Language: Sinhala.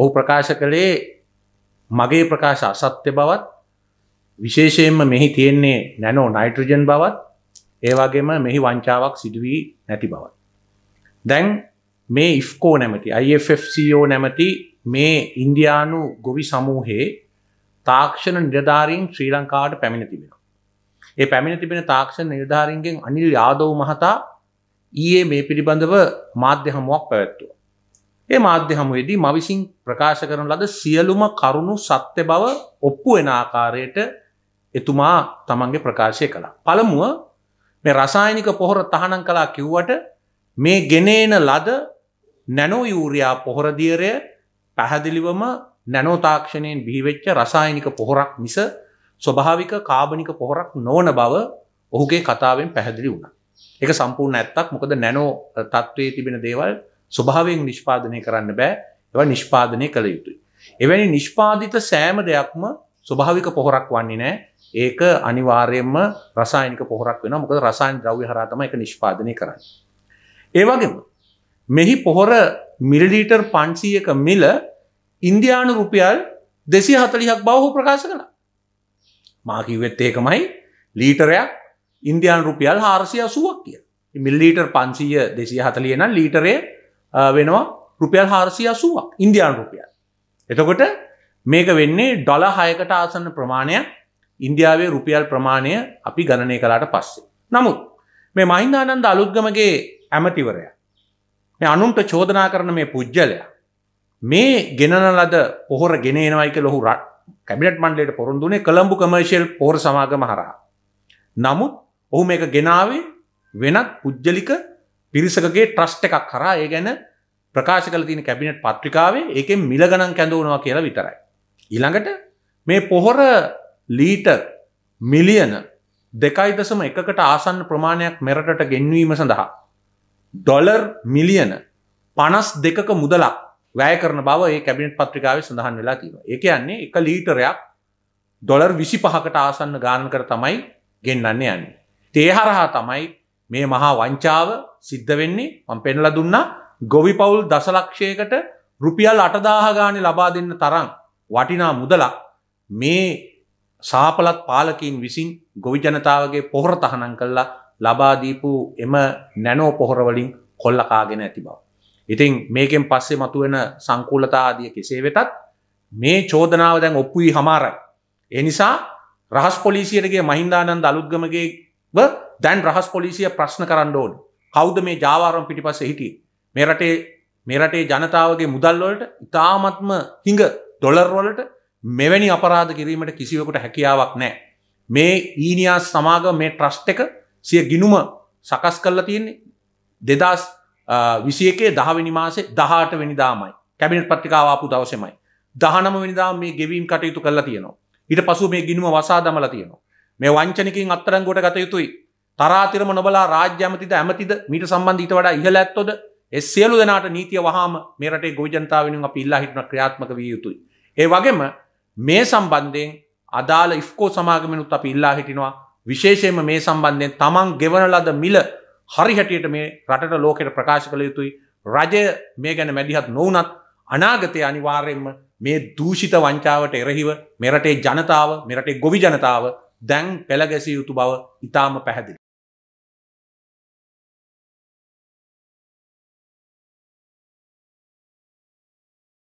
ඔහු ප්‍රකාශ කළේ මගේ ප්‍රකාශ අසත්‍ය බවත් විශේෂයෙන්ම මෙහි තියෙන්නේ නැනෝ නයිට්‍රජන් බවත් ඒවාගේම මෙහි වංචාවක් සිදුවී නැති බවත්. දැන් මේ ඉෆ්කෝ නැමති IFFCෝ නැමති මේ ඉන්දයානු ගොවි සමූහයේ තාක්ෂණ නිර්ධාරීන් ශ්‍රී ලංකාට පැමිණ තිබෙන. ඒ පැමිණ තිබෙන තාක්ෂණ නිර්ධාරීන්ගෙන් අනිල් යාදව මහතා ඊයේ මේ පිළිබඳව මාධ්‍ය හමුවක් පැවැත්තුවා. ඒ මාධ්‍ය හමුවේදී ම විසින් ප්‍රකාශ කරන ලද සියලුම කරුණු සත්‍ය බව ඔප්පු වෙන ආකාරයට එතුමා තමන්ගේ ප්‍රකාශය කළා. පළමුුව මේ රසායනික පොහොර තහනම් කලා කිව්වට මේ ගෙනේන ලද නැනෝයූරයා පොහොරදියරය පැහැදිලිවම නැනෝතාක්ෂණයෙන් බිහිවෙච්ච රසායනික පොහොරක් මිස ස්වභාවික කාබනික පොහොරක් නොවන බව ඔහුගේ කතාවෙන් පැහැදිලි වුණ. එක සම්පූර්ණ ඇත්තක් මොකද නැනෝ තත්ත්වයේ තිබෙන දේවල් ස්වභාවයෙන් නිෂ්පාදනය කරන්න බෑ එව නිෂ්පාදනය කළ යුතුයි. එවැනි නිෂ්පාධිත සෑම දෙයක්ම ස්වභාවික පොහොරක් වන්නේ නෑ ඒක අනිවාර්යෙන්ම රසායනික පොහොරක් වෙන මොකද රසායන ද්‍රව්‍ය හරාතම එක නිෂ්පාදනය කරන්න. ඒවගේම මෙහි පොහොර මිලිලීටර් පන්සීයක මිල ඉන්දයානු රුපියල් දෙසි හතලිහක් බවහෝ ප්‍රකාශ කළ මාකිවෙත් ඒකමයි ලීටරයක් ඉන්දයාන් රුපියල් හාරසිය අසුවක් කිය මිල්ලීටර් පන්සීය දෙසිය හතලියන ලීටරේ වෙනවා රුපියල් හාරසිය අසුවක් ඉන්දියන් රුපියල් එතකොට මේක වෙන්නේ ඩොල හයකට ආසන්න ප්‍රමාණයක් ඉන්දියාවේ රුපියල් ප්‍රමාණය අපි ගණනය කලාට පස්සේ නමුත් මේ මහින්දානන්ද අලුත්ගමගේ ඇමතිවරය මේ අනුන්ට චෝදනා කරන මේ පුද්ගලයා මේ ගෙනන ලද පොහොර ගෙනනවයික ලොහු රට කැබිනට් මණ්ඩලයට පොරොන්දුනේ කළම්ඹු කමර්ශල් පොර සමාගම හරහා. නමුත් ඔහු මේක ගෙනාවේ වෙනත් පුද්ජලික පිරිසකගේ ට්‍රස්් එකක් කරා ඒ ගැන ප්‍රකාශ කල තින කැබිනට් පත්්‍රිකාවේ එක මිල ගණන් කැඳවනවා කියලා විතරයි. ඊළඟට මේ පොහොර ලීටර් මිලියන දෙකයි දසම එකකට ආසන්න ප්‍රමාණයක් මෙරටට ගෙන්වීම සඳහා. ඩොලර් මිලියන පනස් දෙකක මුදලක් වැය කරන බව ඒ කැබිනට් පත්‍රිකාව සඳහන් වෙලා තිීම එක යන්නේ එක ලීටරයක් ඩොලර් විසි පහකට ආසන්න ගාන කර තමයි ගෙන්න්නන්නේ යන්නේ. තේහරහා තමයි මේ මහා වංචාව සිද්ධ වෙන්නේ මම පෙන්ල දුන්නා ගොවි පවුල් දසලක්ෂයකට රුපියල් අටදාහගානය ලබා දෙන්න තරම් වටිනා මුදලක් මේ සාපලත් පාලකින් විසින් ගොවි ජනතාවගේ පොහොර තහනම් කල්ලා ලබාදීපු එම නැනෝ පොහොරවලින් කොල්ලකාගෙන ඇති බව. ඉතින් මේකෙන් පස්සේ මතුවෙන සංකූලතාආදිය කෙසේ වෙතත් මේ චෝදනාව දැන් ඔප්පුයි හමාරයි. එනිසා රහස් පොලිසියටගේ මහින්දානන් අලුද්ගමගේ දැන් රහස් පොලිසිය ප්‍රශ්න කරන්න ඕන් කෞද මේ ජාවාරම් පිටිපස්ස හිටිය මේ රටේ මේ රටේ ජනතාවගේ මුදල්වලට ඉතාමත්ම හිඟ ඩොලර්වලට මෙවැනි අපරාධ කිරීමට කිසිවකට හැකියාවක් නෑ මේ ඊනියා සමාග මේ ට්‍රස්් එක සිය ගිනුම සකස් කරලා තියෙන්නේ දෙදස් විසියකේ දහවිනි මාසේ දහට වෙනිදාමයි කැබිනට පත්තිකාවාපු දවසමයි දහනම වෙනිදා මේ ගෙවීම් කටයුතු කරලා තියෙනවා ඉට පසු මේ ගිනුම වසා දමලා තියෙනවා මේ වංචනකින් අත්තරංගොට ගත යුතුයි තරාතිරම නොබලා රාජ්‍යමතිද ඇමතිද මීට සම්බන්ධීට වඩා ඉහල ඇත්තොද එස්සියලු දෙනාට නීතිය වහාම මෙරටේ ගෝජනතාවෙන අප ඉල්ලා හිටන ක්‍රියාත්මක විය යුතුයි. ඒ වගේම මේ සම්බන්ධයෙන් අදාළ ඉස්කෝ සමාගමනුත් අප ඉල්ලා හිටිනවා විශේෂයම මේ සම්බන්ධයෙන් තමන් ගෙවන ලද මිල හරි හැටියට මේ රටට ලෝකෙට ප්‍රකාශ කළ යුතුයි රජය මේ ගැන මැදිහත් නොවනත් අනාගතය අනිවාර්යෙන්ම මේ දූෂිත වංචාවට එරහිව මෙරටේ ජනතාව මෙරටේ ගොවි ජනතාව දැන් පෙළගැසිය යුතු බව ඉතාම පැහැදිලි.